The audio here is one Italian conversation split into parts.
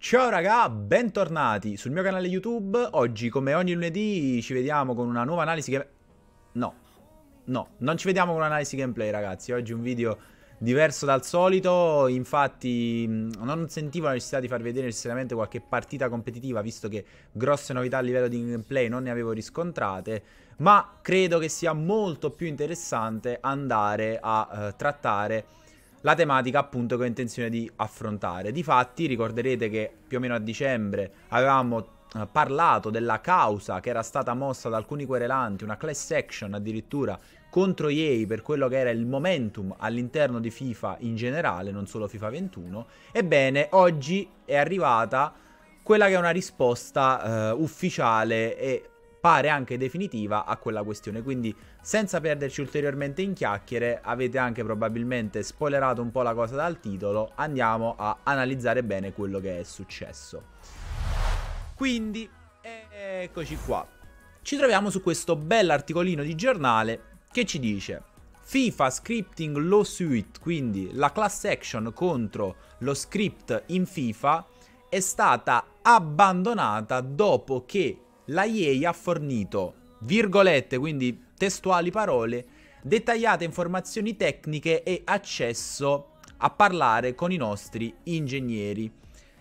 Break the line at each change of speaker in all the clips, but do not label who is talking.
Ciao raga, bentornati sul mio canale YouTube. Oggi, come ogni lunedì, ci vediamo con una nuova analisi gameplay. No, no, non ci vediamo con un'analisi gameplay ragazzi. Oggi un video diverso dal solito, infatti non sentivo la necessità di far vedere necessariamente qualche partita competitiva, visto che grosse novità a livello di gameplay non ne avevo riscontrate, ma credo che sia molto più interessante andare a eh, trattare la tematica appunto che ho intenzione di affrontare. Difatti ricorderete che più o meno a dicembre avevamo eh, parlato della causa che era stata mossa da alcuni querelanti, una class action addirittura contro EA per quello che era il momentum all'interno di FIFA in generale, non solo FIFA 21. Ebbene, oggi è arrivata quella che è una risposta eh, ufficiale e pare anche definitiva a quella questione. Quindi, senza perderci ulteriormente in chiacchiere, avete anche probabilmente spoilerato un po' la cosa dal titolo, andiamo a analizzare bene quello che è successo. Quindi, eccoci qua. Ci troviamo su questo bell'articolino di giornale che ci dice FIFA Scripting Lawsuit, quindi la class action contro lo script in FIFA, è stata abbandonata dopo che la IEI ha fornito, virgolette, quindi testuali parole, dettagliate informazioni tecniche e accesso a parlare con i nostri ingegneri.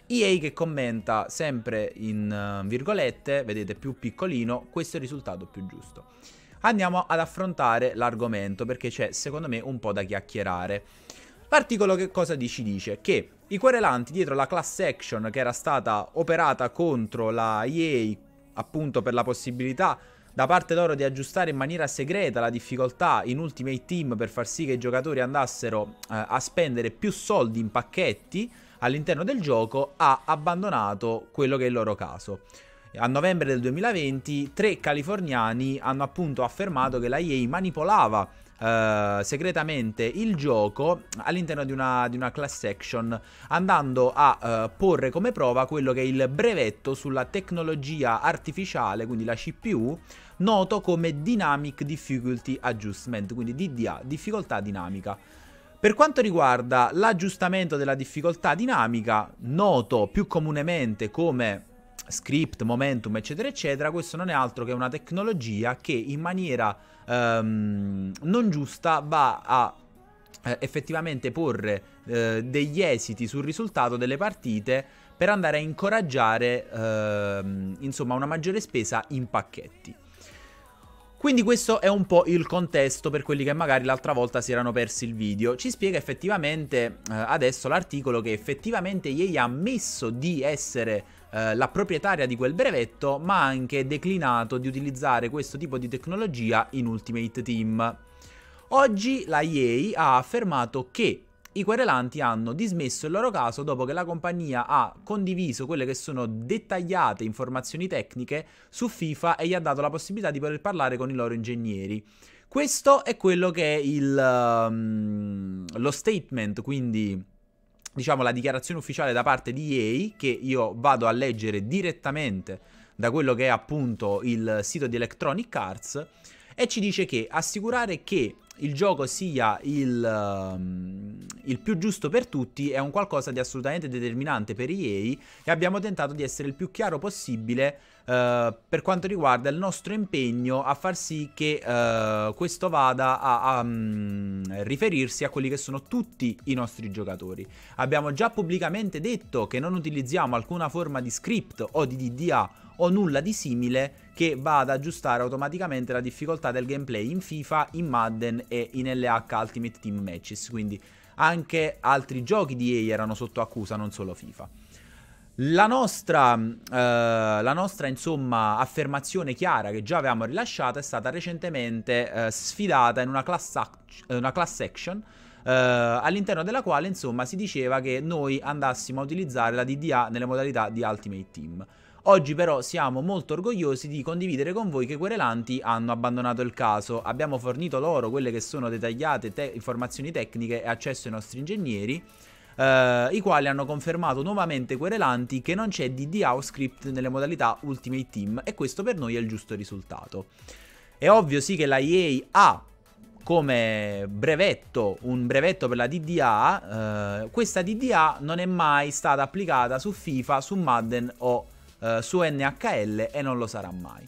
EA che commenta sempre in eh, virgolette, vedete più piccolino, questo è il risultato più giusto. Andiamo ad affrontare l'argomento perché c'è secondo me un po' da chiacchierare. L'articolo che cosa ci dice? Che i querelanti dietro la class action che era stata operata contro la EA appunto per la possibilità da parte loro di aggiustare in maniera segreta la difficoltà in Ultimate Team per far sì che i giocatori andassero eh, a spendere più soldi in pacchetti all'interno del gioco, ha abbandonato quello che è il loro caso. A novembre del 2020 tre californiani hanno appunto affermato che la EA manipolava eh, segretamente il gioco all'interno di una, di una class action, andando a eh, porre come prova quello che è il brevetto sulla tecnologia artificiale, quindi la CPU, noto come Dynamic Difficulty Adjustment, quindi DDA, difficoltà dinamica. Per quanto riguarda l'aggiustamento della difficoltà dinamica, noto più comunemente come script, momentum, eccetera, eccetera, questo non è altro che una tecnologia che in maniera ehm, non giusta va a eh, effettivamente porre eh, degli esiti sul risultato delle partite per andare a incoraggiare ehm, insomma una maggiore spesa in pacchetti. Quindi questo è un po' il contesto per quelli che magari l'altra volta si erano persi il video. Ci spiega effettivamente eh, adesso l'articolo che effettivamente Yei ha ammesso di essere eh, la proprietaria di quel brevetto, ma ha anche declinato di utilizzare questo tipo di tecnologia in Ultimate Team. Oggi la Yei ha affermato che i querelanti hanno dismesso il loro caso dopo che la compagnia ha condiviso quelle che sono dettagliate informazioni tecniche su FIFA e gli ha dato la possibilità di poter parlare con i loro ingegneri. Questo è quello che è il, um, lo statement, quindi diciamo la dichiarazione ufficiale da parte di EA che io vado a leggere direttamente da quello che è appunto il sito di Electronic Arts e ci dice che assicurare che il gioco sia il, um, il, più giusto per tutti è un qualcosa di assolutamente determinante per EA e abbiamo tentato di essere il più chiaro possibile uh, per quanto riguarda il nostro impegno a far sì che uh, questo vada a, a um, riferirsi a quelli che sono tutti i nostri giocatori. Abbiamo già pubblicamente detto che non utilizziamo alcuna forma di script o di DDA o nulla di simile che va ad aggiustare automaticamente la difficoltà del gameplay in FIFA, in Madden e in LH Ultimate Team Matches, quindi anche altri giochi di EA erano sotto accusa, non solo FIFA. La nostra, eh, la nostra insomma, affermazione chiara che già avevamo rilasciato è stata recentemente eh, sfidata in una class, act- eh, una class action eh, all'interno della quale insomma, si diceva che noi andassimo a utilizzare la DDA nelle modalità di Ultimate Team. Oggi però siamo molto orgogliosi di condividere con voi che querelanti hanno abbandonato il caso. Abbiamo fornito loro quelle che sono dettagliate te- informazioni tecniche e accesso ai nostri ingegneri. Uh, i quali hanno confermato nuovamente querelanti che non c'è DDAO script nelle modalità Ultimate Team e questo per noi è il giusto risultato. È ovvio sì che la EA ha come brevetto, un brevetto per la DDA, uh, eh, questa DDA non è mai stata applicata su FIFA, su Madden o eh, su NHL e non lo sarà mai.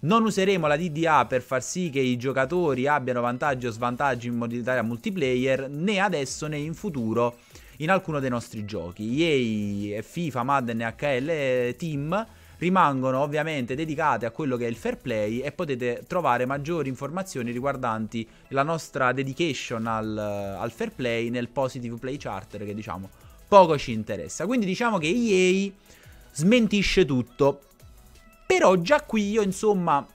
Non useremo la DDA per far sì che i giocatori abbiano vantaggi o svantaggi in modalità multiplayer né adesso né in futuro in alcuno dei nostri giochi. EA, FIFA, Madden, HL, Team rimangono ovviamente dedicate a quello che è il fair play e potete trovare maggiori informazioni riguardanti la nostra dedication al, al fair play nel positive play charter che diciamo poco ci interessa. Quindi diciamo che EA smentisce tutto. Però già qui io insomma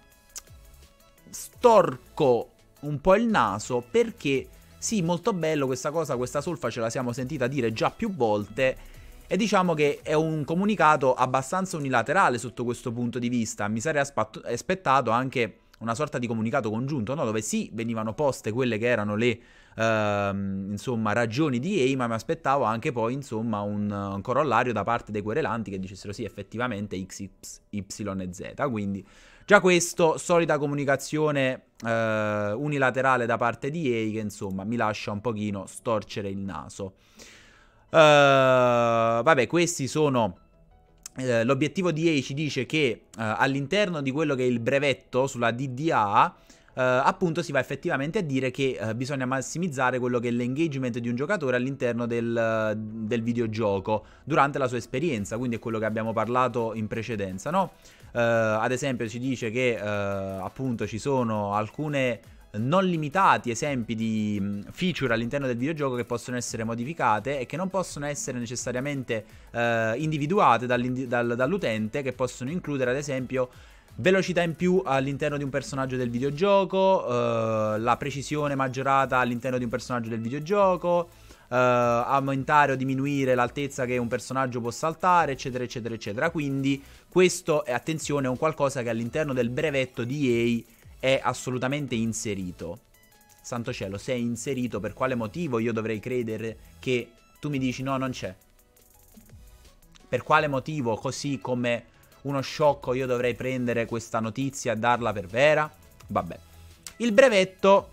storco un po' il naso perché sì, molto bello questa cosa, questa solfa ce la siamo sentita dire già più volte e diciamo che è un comunicato abbastanza unilaterale sotto questo punto di vista. Mi sarei aspettato anche una sorta di comunicato congiunto, no? dove sì venivano poste quelle che erano le ehm, insomma, ragioni di EI, ma mi aspettavo anche poi insomma, un, un, corollario da parte dei querelanti che dicessero sì, effettivamente X, Y e Z. Quindi già questo, solita comunicazione eh, unilaterale da parte di EI che insomma mi lascia un pochino storcere il naso. Uh, vabbè, questi sono... Eh, l'obiettivo di EI ci dice che eh, all'interno di quello che è il brevetto sulla DDA eh, appunto si va effettivamente a dire che eh, bisogna massimizzare quello che è l'engagement di un giocatore all'interno del, eh, del videogioco durante la sua esperienza, quindi è quello che abbiamo parlato in precedenza, no? Uh, ad esempio ci dice che uh, appunto ci sono alcune non limitati esempi di mm, feature all'interno del videogioco che possono essere modificate e che non possono essere necessariamente eh, individuate dall'utente, che possono includere ad esempio velocità in più all'interno di un personaggio del videogioco, eh, la precisione maggiorata all'interno di un personaggio del videogioco, eh, aumentare o diminuire l'altezza che un personaggio può saltare, eccetera, eccetera, eccetera. Quindi questo, è, attenzione, è un qualcosa che all'interno del brevetto di EA è assolutamente inserito. Santo cielo, se è inserito, per quale motivo io dovrei credere che tu mi dici no, non c'è? Per quale motivo, così come uno sciocco io dovrei prendere questa notizia e darla per vera? Vabbè. Il brevetto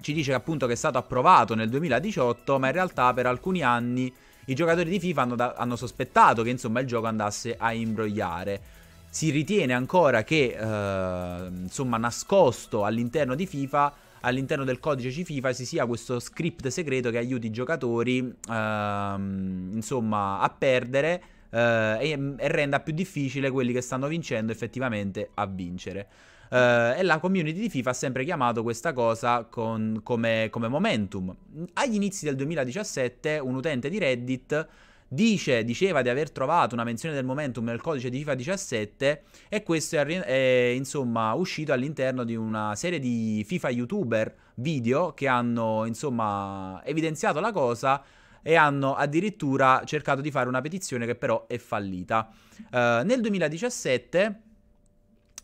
ci dice che appunto che è stato approvato nel 2018, ma in realtà per alcuni anni i giocatori di FIFA hanno, da- hanno sospettato che insomma il gioco andasse a imbrogliare. Si ritiene ancora che eh, insomma nascosto all'interno di FIFA all'interno del codice FIFA ci sia questo script segreto che aiuti i giocatori ehm, insomma a perdere eh, e, mm, e renda più difficile quelli che stanno vincendo effettivamente a vincere. Uh, e la community di FIFA ha sempre chiamato questa cosa con, come, come, momentum. Agli inizi del 2017 un utente di Reddit dice, diceva di aver trovato una menzione del momentum nel codice di FIFA 17 e questo è, è insomma, uscito all'interno di una serie di FIFA youtuber video che hanno insomma, evidenziato la cosa e hanno addirittura cercato di fare una petizione che però è fallita. Uh, nel 2017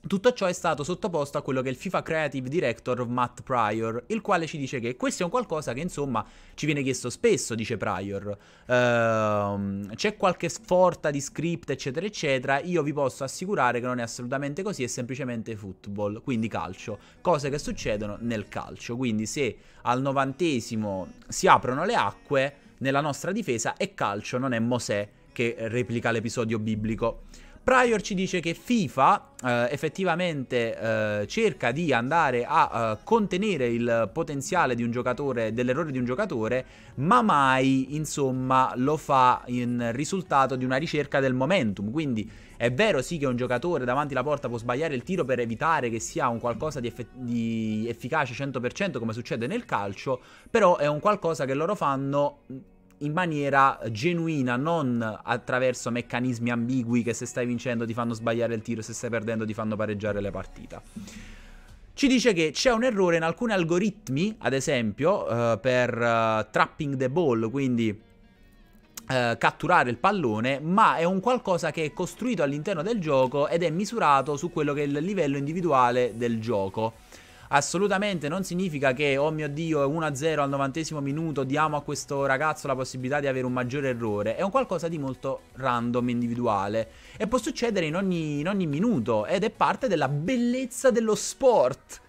tutto ciò è stato sottoposto a quello che è il FIFA Creative Director Matt Pryor, il quale ci dice che questo è un qualcosa che insomma ci viene chiesto spesso, dice Pryor. Ehm, c'è qualche sforta di script, eccetera, eccetera. Io vi posso assicurare che non è assolutamente così, è semplicemente football, quindi calcio, cose che succedono nel calcio. Quindi se al novantesimo si aprono le acque nella nostra difesa e calcio non è Mosè che replica l'episodio biblico. Prior ci dice che FIFA eh, effettivamente eh, cerca di andare a eh, contenere il potenziale di un giocatore, dell'errore di un giocatore, ma mai insomma lo fa in risultato di una ricerca del momentum. Quindi è vero sì che un giocatore davanti alla porta può sbagliare il tiro per evitare che sia un qualcosa di, effe- di efficace 100% come succede nel calcio, però è un qualcosa che loro fanno in maniera genuina, non attraverso meccanismi ambigui che se stai vincendo ti fanno sbagliare il tiro, se stai perdendo ti fanno pareggiare la partita. Ci dice che c'è un errore in alcuni algoritmi, ad esempio, eh, per eh, trapping the ball, quindi eh, catturare il pallone, ma è un qualcosa che è costruito all'interno del gioco ed è misurato su quello che è il livello individuale del gioco assolutamente non significa che, oh mio Dio, 1-0 al novantesimo minuto, diamo a questo ragazzo la possibilità di avere un maggiore errore. È un qualcosa di molto random, individuale. E può succedere in ogni, in ogni minuto ed è parte della bellezza dello sport.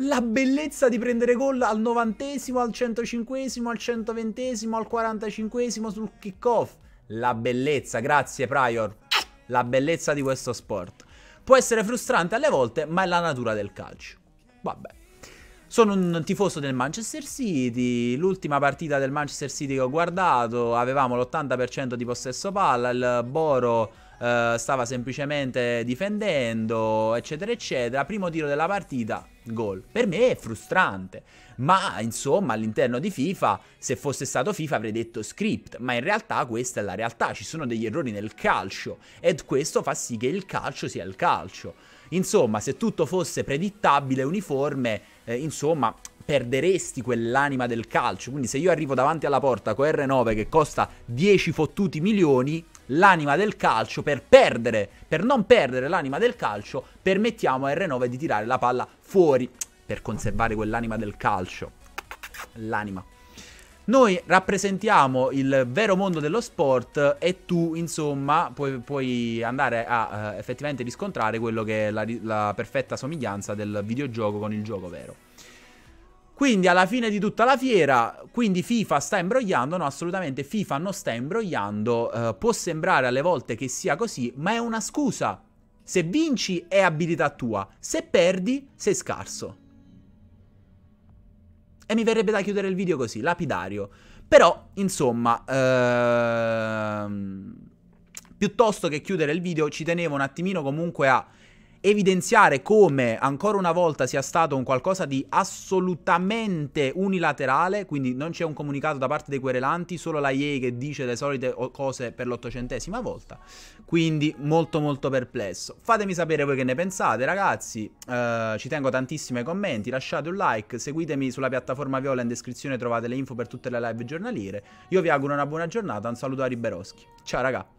La bellezza di prendere gol al novantesimo, al 105esimo, al 120esimo, al 45esimo sul kickoff. La bellezza, grazie Prior. La bellezza di questo sport. Può essere frustrante alle volte, ma è la natura del calcio. Vabbè. Sono un tifoso del Manchester City, l'ultima partita del Manchester City che ho guardato, avevamo l'80% di possesso palla, il Boro eh, stava semplicemente difendendo, eccetera, eccetera. Primo tiro della partita, gol. Per me è frustrante, ma insomma all'interno di FIFA, se fosse stato FIFA avrei detto script, ma in realtà questa è la realtà, ci sono degli errori nel calcio ed questo fa sì che il calcio sia il calcio. Insomma, se tutto fosse predittabile, e uniforme, eh, insomma, perderesti quell'anima del calcio. Quindi se io arrivo davanti alla porta con R9 che costa 10 fottuti milioni, l'anima del calcio, per perdere, per non perdere l'anima del calcio, permettiamo a R9 di tirare la palla fuori per conservare quell'anima del calcio. L'anima. Noi rappresentiamo il vero mondo dello sport e tu, insomma, puoi, puoi andare a eh, effettivamente riscontrare quello che è la, la perfetta somiglianza del videogioco con il gioco vero. Quindi alla fine di tutta la fiera, quindi FIFA sta imbrogliando, no assolutamente FIFA non sta imbrogliando, eh, può sembrare alle volte che sia così, ma è una scusa. Se vinci è abilità tua, se perdi sei scarso. E mi verrebbe da chiudere il video così, lapidario. Però, insomma, ehm, piuttosto che chiudere il video ci tenevo un attimino comunque a evidenziare come ancora una volta sia stato un qualcosa di assolutamente unilaterale, quindi non c'è un comunicato da parte dei querelanti, solo la IE che dice le solite cose per l'ottocentesima volta, quindi molto molto perplesso. Fatemi sapere voi che ne pensate ragazzi, uh, ci tengo tantissimo ai commenti, lasciate un like, seguitemi sulla piattaforma Viola, in descrizione trovate le info per tutte le live giornaliere, io vi auguro una buona giornata, un saluto a Riberoschi, ciao ragazzi.